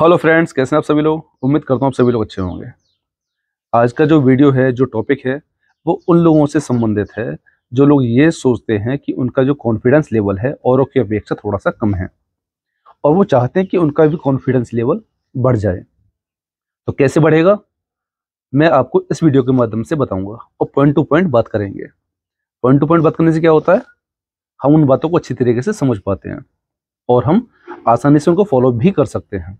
hello friends कैसे हैं आप सभी लोग उम्मीद करता हूँ आप सभी लोग अच्छे होंगे आज का जो वीडियो है जो टॉपिक है वो उन लोगों से संबंधित है जो लोग ये सोचते हैं कि उनका जो कॉन्फिडेंस लेवल है औरों की अपेक्षा थोड़ा सा कम है और वो चाहते हैं कि उनका भी कॉन्फिडेंस लेवल बढ़ जाए तो कैसे बढ़ेगा मैं आपको इस वीडियो के माध्यम से बताऊँगा और पॉइंट टू पॉइंट बात करेंगे पॉइंट टू पॉइंट बात करने से क्या होता है हम उन बातों को अच्छी तरीके से समझ पाते हैं और हम आसानी से उनको फॉलो भी कर सकते हैं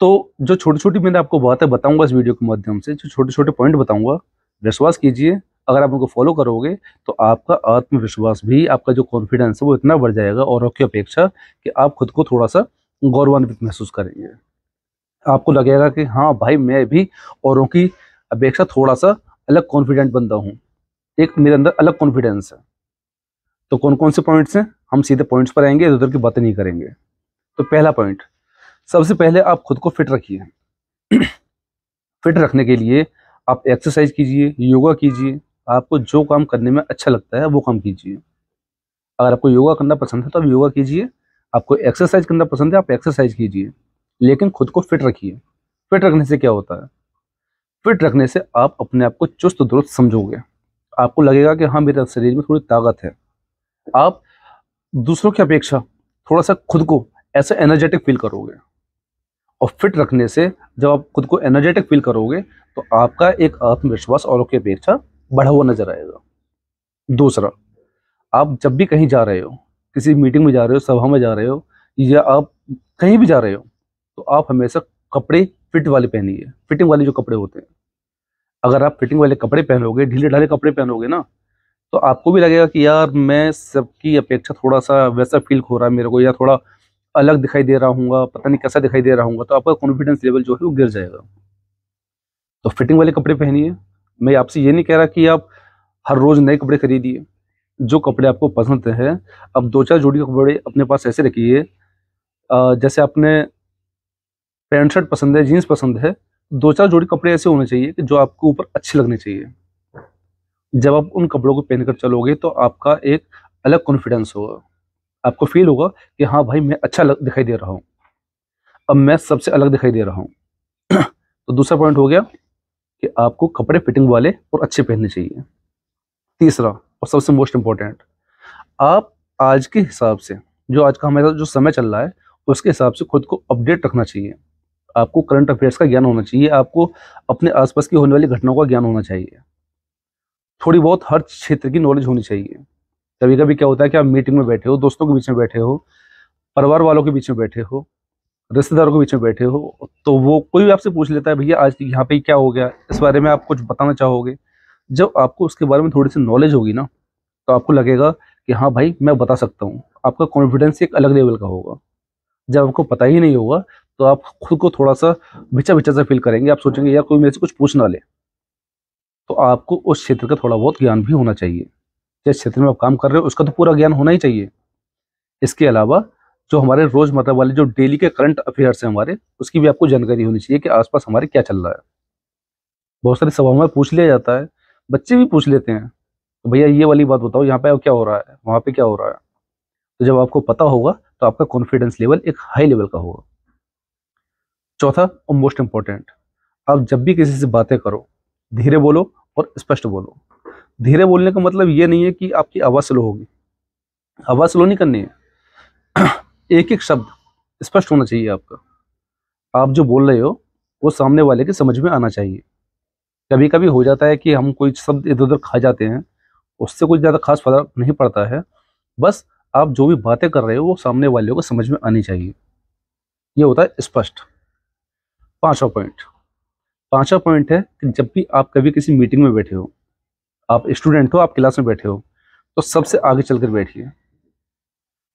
तो जो छोटी छोटी मैंने आपको बातें बताऊंगा इस वीडियो के माध्यम से जो छोटे छोटे पॉइंट बताऊंगा विश्वास कीजिए अगर आप उनको फॉलो करोगे तो आपका आत्मविश्वास भी आपका जो कॉन्फिडेंस है वो इतना बढ़ जाएगा और की अपेक्षा कि आप खुद को थोड़ा सा गौरवान्वित महसूस करेंगे आपको लगेगा कि हाँ भाई मैं भी औरों की अपेक्षा थोड़ा सा अलग कॉन्फिडेंट बनता हूँ एक मेरे अंदर अलग कॉन्फिडेंस है तो कौन कौन से पॉइंट्स हैं हम सीधे पॉइंट्स पर आएंगे इधर उधर की बातें नहीं करेंगे तो पहला पॉइंट सबसे पहले आप खुद को फिट रखिए फिट रखने के लिए आप एक्सरसाइज कीजिए योगा कीजिए आपको जो काम करने में अच्छा लगता है वो काम कीजिए अगर आपको योगा करना पसंद है तो आप योगा कीजिए आपको एक्सरसाइज करना पसंद है आप एक्सरसाइज कीजिए लेकिन खुद को फिट रखिए फिट रखने से क्या होता है फिट रखने से आप अपने आप को चुस्त दुरुस्त समझोगे आपको लगेगा कि हाँ मेरे शरीर में थोड़ी ताकत है आप दूसरों की अपेक्षा थोड़ा सा खुद को ऐसे एनर्जेटिक फील करोगे और फिट रखने से जब आप खुद को एनर्जेटिक फील करोगे तो आपका एक आत्मविश्वास औरों की अपेक्षा बढ़ा हुआ नजर आएगा दूसरा आप जब भी कहीं जा रहे हो किसी मीटिंग में जा रहे हो सभा में जा रहे हो या आप कहीं भी जा रहे हो तो आप हमेशा कपड़े फिट वाले पहनिए फिटिंग वाले जो कपड़े होते हैं अगर आप फिटिंग वाले कपड़े पहनोगे ढीले ढाले कपड़े पहनोगे ना तो आपको भी लगेगा कि यार मैं सबकी अपेक्षा थोड़ा सा वैसा फील हो रहा है मेरे को या थोड़ा अलग दिखाई दे रहा हूँ पता नहीं कैसा दिखाई दे रहा हूँ तो आपका कॉन्फिडेंस लेवल जो है वो गिर जाएगा तो फिटिंग वाले कपड़े पहनिए मैं आपसे ये नहीं कह रहा कि आप हर रोज़ नए कपड़े खरीदिए जो कपड़े आपको पसंद हैं अब दो चार जोड़ी कपड़े अपने पास ऐसे रखिए जैसे आपने पैंट शर्ट पसंद है जीन्स पसंद है दो चार जोड़ी कपड़े ऐसे होने चाहिए कि जो आपको ऊपर अच्छे लगने चाहिए जब आप उन कपड़ों को पहनकर चलोगे तो आपका एक अलग कॉन्फिडेंस होगा आपको फील होगा कि हाँ भाई मैं अच्छा लग, दिखाई दे रहा हूँ अब मैं सबसे अलग दिखाई दे रहा हूँ तो दूसरा पॉइंट हो गया कि आपको कपड़े फिटिंग वाले और अच्छे पहनने चाहिए तीसरा और सबसे मोस्ट इम्पोर्टेंट आप आज के हिसाब से जो आज का हमारे जो समय चल रहा है उसके हिसाब से खुद को अपडेट रखना चाहिए आपको करंट अफेयर्स का ज्ञान होना चाहिए आपको अपने आसपास की होने वाली घटनाओं का ज्ञान होना चाहिए थोड़ी बहुत हर क्षेत्र की नॉलेज होनी चाहिए कभी कभी क्या होता है कि आप मीटिंग में बैठे हो दोस्तों के बीच में बैठे हो परिवार वालों के बीच में बैठे हो रिश्तेदारों के बीच में बैठे हो तो वो कोई भी आपसे पूछ लेता है भैया आज यहाँ पे क्या हो गया इस बारे में आप कुछ बताना चाहोगे जब आपको उसके बारे में थोड़ी सी नॉलेज होगी ना तो आपको लगेगा कि हाँ भाई मैं बता सकता हूँ आपका कॉन्फिडेंस एक अलग लेवल का होगा जब आपको पता ही नहीं होगा तो आप खुद को थोड़ा सा भिचा भिचा सा फील करेंगे आप सोचेंगे यार कोई मेरे से कुछ पूछ ना ले तो आपको उस क्षेत्र का थोड़ा बहुत ज्ञान भी होना चाहिए जिस क्षेत्र में आप काम कर रहे हो उसका तो पूरा ज्ञान होना ही चाहिए इसके अलावा जो हमारे रोजमर्रा वाले जो डेली के करंट अफेयर्स हैं हमारे उसकी भी आपको जानकारी होनी चाहिए कि आसपास हमारे क्या चल रहा है बहुत सारी सभाओं में पूछ लिया जाता है बच्चे भी पूछ लेते हैं तो भैया ये वाली बात बताओ यहाँ पे क्या हो रहा है वहाँ पे क्या हो रहा है तो जब आपको पता होगा तो आपका कॉन्फिडेंस लेवल एक हाई लेवल का होगा चौथा और मोस्ट इम्पॉर्टेंट आप जब भी किसी से बातें करो धीरे बोलो और स्पष्ट बोलो धीरे बोलने का मतलब ये नहीं है कि आपकी आवाज़ स्लो होगी आवाज़ स्लो नहीं करनी है एक एक शब्द स्पष्ट होना चाहिए आपका आप जो बोल रहे हो वो सामने वाले के समझ में आना चाहिए कभी कभी हो जाता है कि हम कोई शब्द इधर उधर खा जाते हैं उससे कुछ ज़्यादा खास फर्क नहीं पड़ता है बस आप जो भी बातें कर रहे हो वो सामने वाले को समझ में आनी चाहिए ये होता है स्पष्ट पाँचवा पॉइंट पाँचवा पॉइंट है कि जब भी आप कभी किसी मीटिंग में बैठे हो आप स्टूडेंट हो आप क्लास में बैठे हो तो सबसे आगे चलकर बैठिए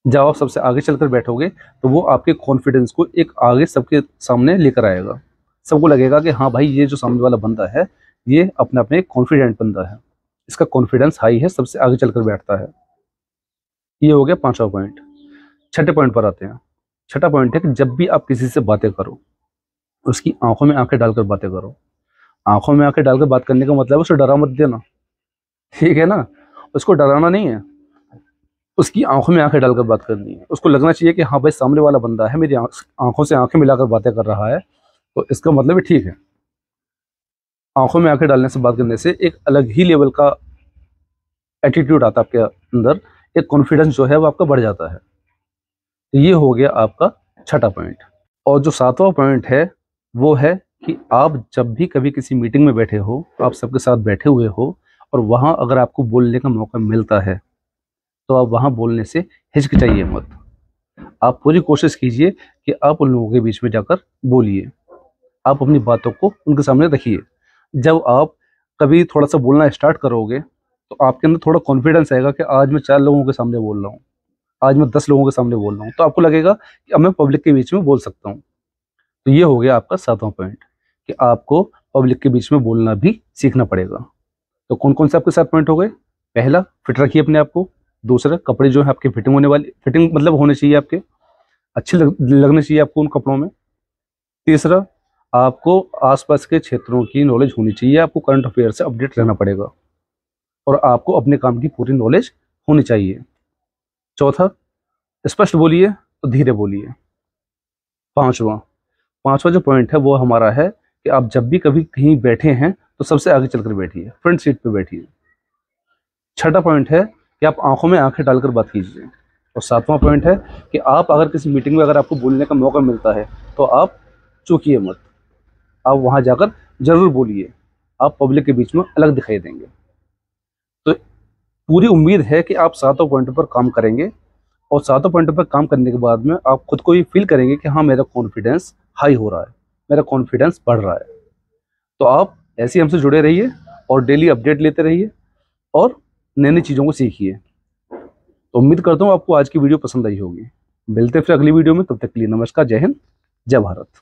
जब आप सबसे आगे चलकर बैठोगे तो वो आपके कॉन्फिडेंस को एक आगे सबके सामने लेकर आएगा सबको लगेगा कि हाँ भाई ये जो सामने वाला बंदा है ये अपने अपने कॉन्फिडेंट बंदा है इसका कॉन्फिडेंस हाई है सबसे आगे चलकर बैठता है ये हो गया पांचवा पॉइंट छठे पॉइंट पर आते हैं छठा पॉइंट है कि जब भी आप किसी से बातें करो उसकी आंखों में आंखें डालकर बातें करो आंखों में आंखें डालकर बात करने का मतलब उसे डरा मत देना ठीक है ना उसको डराना नहीं है उसकी आंखों में आंखें डालकर बात करनी है उसको लगना चाहिए कि हाँ भाई सामने वाला बंदा है मेरी आंखों से आंखें मिलाकर बातें कर रहा है तो इसका मतलब ठीक है आंखों में आंखें डालने से बात करने से एक अलग ही लेवल का एटीट्यूड आता है आपके अंदर एक कॉन्फिडेंस जो है वो आपका बढ़ जाता है तो ये हो गया आपका छठा पॉइंट और जो सातवां पॉइंट है वो है कि आप जब भी कभी किसी मीटिंग में बैठे हो तो आप सबके साथ बैठे हुए हो और वहाँ अगर आपको बोलने का मौका मिलता है तो आप वहाँ बोलने से हिचकिचाइए मत आप पूरी कोशिश कीजिए कि आप उन लोगों के बीच में जाकर बोलिए आप अपनी बातों को उनके सामने रखिए जब आप कभी थोड़ा सा बोलना स्टार्ट करोगे तो आपके अंदर थोड़ा कॉन्फिडेंस आएगा कि आज मैं चार लोगों के सामने बोल रहा हूँ आज मैं दस लोगों के सामने बोल रहा हूँ तो आपको लगेगा कि अब मैं पब्लिक के बीच में बोल सकता हूँ तो ये हो गया आपका सातवां पॉइंट कि आपको पब्लिक के बीच में बोलना भी सीखना पड़ेगा तो कौन कौन से आपके साथ पॉइंट हो गए पहला फिट रखिए अपने आप को दूसरा कपड़े जो है आपके फिटिंग होने वाले फिटिंग मतलब होने चाहिए आपके अच्छे लग, लगने चाहिए आपको उन कपड़ों में तीसरा आपको आसपास के क्षेत्रों की नॉलेज होनी चाहिए आपको करंट अफेयर से अपडेट रहना पड़ेगा और आपको अपने काम की पूरी नॉलेज होनी चाहिए चौथा स्पष्ट बोलिए तो धीरे बोलिए पांचवा पांचवा जो पॉइंट है वो हमारा है कि आप जब भी कभी कहीं बैठे हैं तो सबसे आगे चलकर बैठिए फ्रंट सीट पर बैठिए छठा पॉइंट है कि आप आंखों में आंखें डालकर बात कीजिए और सातवां पॉइंट है कि आप अगर किसी मीटिंग में अगर आपको बोलने का मौका मिलता है तो आप चूकिए मत आप वहाँ जाकर ज़रूर बोलिए आप पब्लिक के बीच में अलग दिखाई देंगे तो पूरी उम्मीद है कि आप सातों पॉइंट पर काम करेंगे और सातों पॉइंट पर काम करने के बाद में आप खुद को ये फील करेंगे कि हाँ मेरा कॉन्फिडेंस हाई हो रहा है मेरा कॉन्फिडेंस बढ़ रहा है तो आप ऐसे हमसे जुड़े रहिए और डेली अपडेट लेते रहिए और नई नई चीज़ों को सीखिए तो उम्मीद करता हूँ आपको आज की वीडियो पसंद आई होगी मिलते फिर अगली वीडियो में तब तक के लिए नमस्कार जय हिंद जय भारत